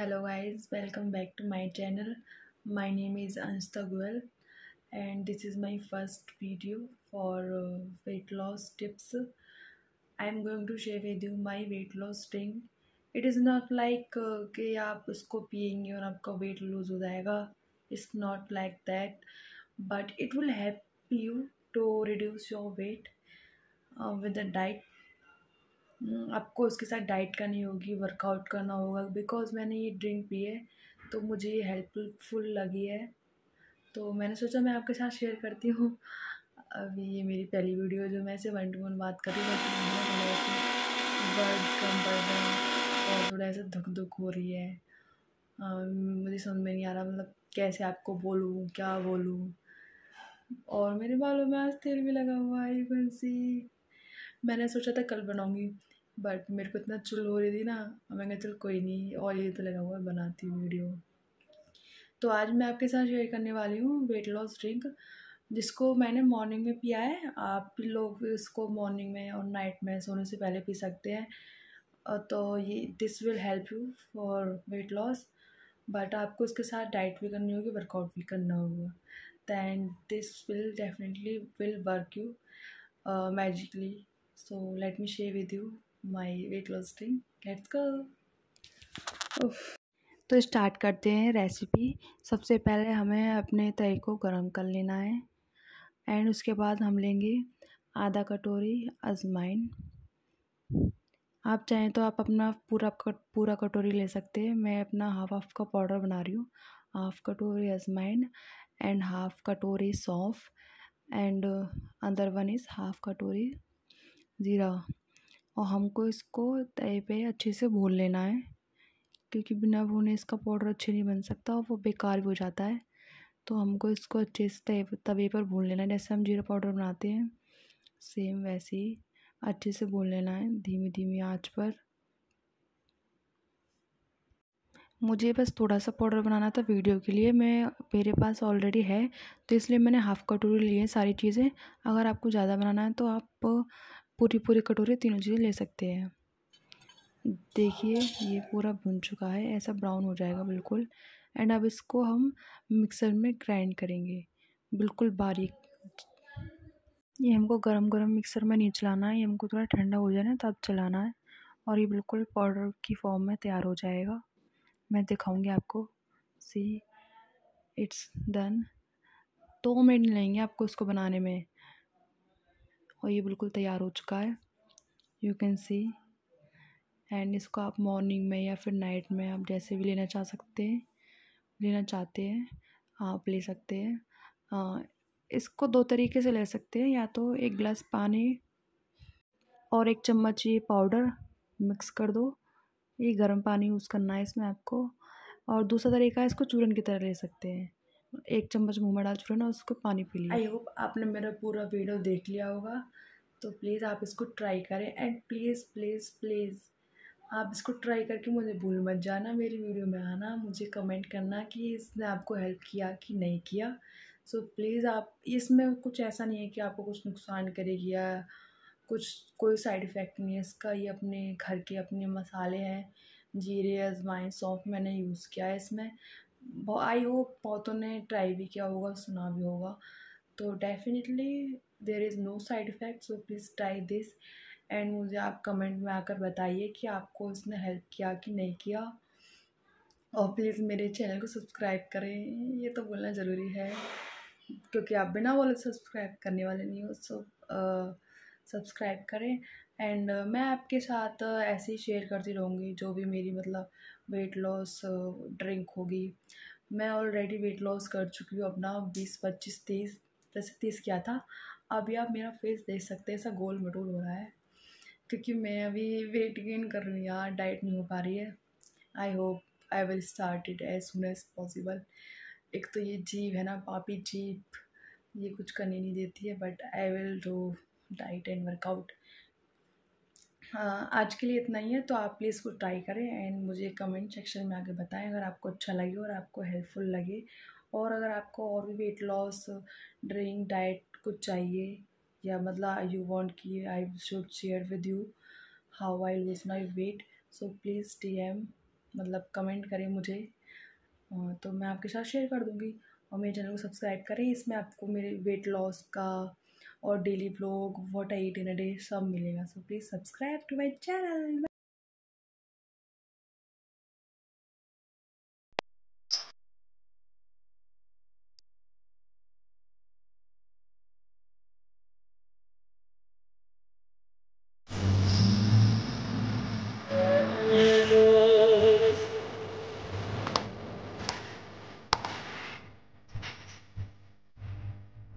hello guys welcome back to my channel my name is Anshta Goel and this is my first video for uh, weight loss tips I am going to share with you my weight loss drink it is not like uh, you आप उसको पियेंगे और आपका weight lose it's not like that but it will help you to reduce your weight uh, with the diet हम्म, आपको उसके साथ diet करनी होगी वर्कआउट करना होगा बिकॉज़ मैंने ये ड्रिंक पी है तो मुझे ये हेल्पफुल लगी है तो मैंने सोचा मैं आपके साथ शेयर करती हूँ अभी ये मेरी पहली वीडियो जो मैं ऐसे वन टू वन बात कर रही हूँ बर्ड कम पड़ रहा और थोड़ा ऐसा धुक धुक हो रही है आ, मुझे समझ में नहीं आ रहा मतलब कैसे आपको बोलूँ क्या बोलूँ और मेरे बालों में आज तेल भी लगा हुआ है यू कैन सी मैंने सोचा था कल बनाऊँगी बट मेरे को इतना चुल हो रही थी ना मैंने कहा चल कोई नहीं और ये तो लगा हुआ बनाती हूँ वीडियो तो आज मैं आपके साथ शेयर करने वाली हूँ वेट लॉस ड्रिंक जिसको मैंने मॉर्निंग में पिया है आप लोग इसको मॉर्निंग में और नाइट में सोने से पहले पी सकते हैं तो ये this will help you for weight loss but आपको इसके साथ डाइट भी करनी होगी वर्कआउट भी करना होगा then this will definitely will work you magically so let me share with you my weight loss drink let's go तो स्टार्ट करते हैं रेसिपी सबसे पहले हमें अपने तय को गर्म कर लेना है एंड उसके बाद हम लेंगे आधा कटोरी अजमाइन आप चाहें तो आप अपना पूरा कट पूरा कटोरी ले सकते हैं मैं अपना हाफ हाफ का पाउडर बना रही हूँ हाफ कटोरी अजमाइन एंड हाफ कटोरी सौंफ एंड uh, अंदर वन इज़ हाफ कटोरी ज़ीरा और हमको इसको तय पे अच्छे से भून लेना है क्योंकि बिना भुने इसका पाउडर अच्छे नहीं बन सकता और वो बेकार भी हो जाता है तो हमको इसको अच्छे से तवे पर भून लेना है जैसे हम जीरा पाउडर बनाते हैं सेम वैसे ही अच्छे से भून लेना है धीमी धीमी आँच पर मुझे बस थोड़ा सा पाउडर बनाना था वीडियो के लिए मैं मेरे पास ऑलरेडी है तो इसलिए मैंने हाफ़ कटोरी ली है सारी चीज़ें अगर आपको ज़्यादा बनाना है तो आप पूरी पूरी कटोरी तीनों चीज़ें ले सकते हैं देखिए ये पूरा भुन चुका है ऐसा ब्राउन हो जाएगा बिल्कुल एंड अब इसको हम मिक्सर में ग्राइंड करेंगे बिल्कुल बारीक ये हमको गरम गरम मिक्सर में नहीं चलाना है ये हमको थोड़ा ठंडा हो जाना है तब चलाना है और ये बिल्कुल पाउडर की फॉर्म में तैयार हो जाएगा मैं दिखाऊंगी आपको सी इट्स डन दो मिनट लेंगे आपको इसको बनाने में और ये बिल्कुल तैयार हो चुका है यू कैन सी एंड इसको आप मॉर्निंग में या फिर नाइट में आप जैसे भी लेना चाह सकते हैं लेना चाहते हैं आप ले सकते हैं इसको दो तरीके से ले सकते हैं या तो एक गिलास पानी और एक चम्मच ये पाउडर मिक्स कर दो ये गर्म पानी यूज़ करना है इसमें आपको और दूसरा तरीका है इसको चूरन की तरह ले सकते हैं एक चम्मच मुँह में डाल चुके ना उसको पानी पी लिया आई होप आपने मेरा पूरा वीडियो देख लिया होगा तो प्लीज़ आप इसको ट्राई करें एंड प्लीज़ प्लीज़ प्लीज़ आप इसको ट्राई करके मुझे भूल मत जाना मेरी वीडियो में आना मुझे कमेंट करना कि इसने आपको हेल्प किया कि नहीं किया सो so, प्लीज़ आप इसमें कुछ ऐसा नहीं है कि आपको कुछ नुकसान करेगी या कुछ कोई साइड इफ़ेक्ट नहीं है इसका ये अपने घर के अपने मसाले हैं जीरे अजवाइन सौंफ मैंने यूज़ किया है इसमें आई होप बहुतों ने ट्राई भी किया होगा सुना भी होगा तो definitely there is no side effect so please try this and मुझे आप कमेंट में आकर बताइए कि आपको इसने हेल्प किया कि नहीं किया और प्लीज़ मेरे चैनल को सब्सक्राइब करें ये तो बोलना ज़रूरी है क्योंकि आप बिना बोले सब्सक्राइब करने वाले नहीं हो सो सब्सक्राइब करें एंड uh, मैं आपके साथ uh, ऐसे ही शेयर करती रहूँगी जो भी मेरी मतलब वेट लॉस ड्रिंक होगी मैं ऑलरेडी वेट लॉस कर चुकी हूँ अपना बीस पच्चीस तीस दस तीस किया था अभी आप मेरा फेस देख सकते हैं ऐसा गोल मटोल हो रहा है क्योंकि मैं अभी वेट गेन कर रही हूँ यार डाइट नहीं हो पा रही है I hope I will start it as soon as possible एक तो ये जीव है ना पापी जीप ये कुछ करने नहीं देती है but I will do diet and workout हाँ, आज के लिए इतना ही है तो आप प्लीज़ इसको ट्राई करें एंड मुझे कमेंट सेक्शन में आगे बताएं अगर आपको अच्छा लगे और आपको हेल्पफुल लगे और अगर आपको और भी वेट लॉस ड्रिंक डाइट कुछ चाहिए या मतलब यू वॉन्ट कि I should share with you how I lose my weight so please D M मतलब कमेंट करें मुझे तो मैं आपके साथ शेयर कर दूँगी और मेरे चैनल को सब्सक्राइब करें इसमें आपको मेरे वेट लॉस का और daily blog what I eat in a day सब मिलेगा so please subscribe to my channel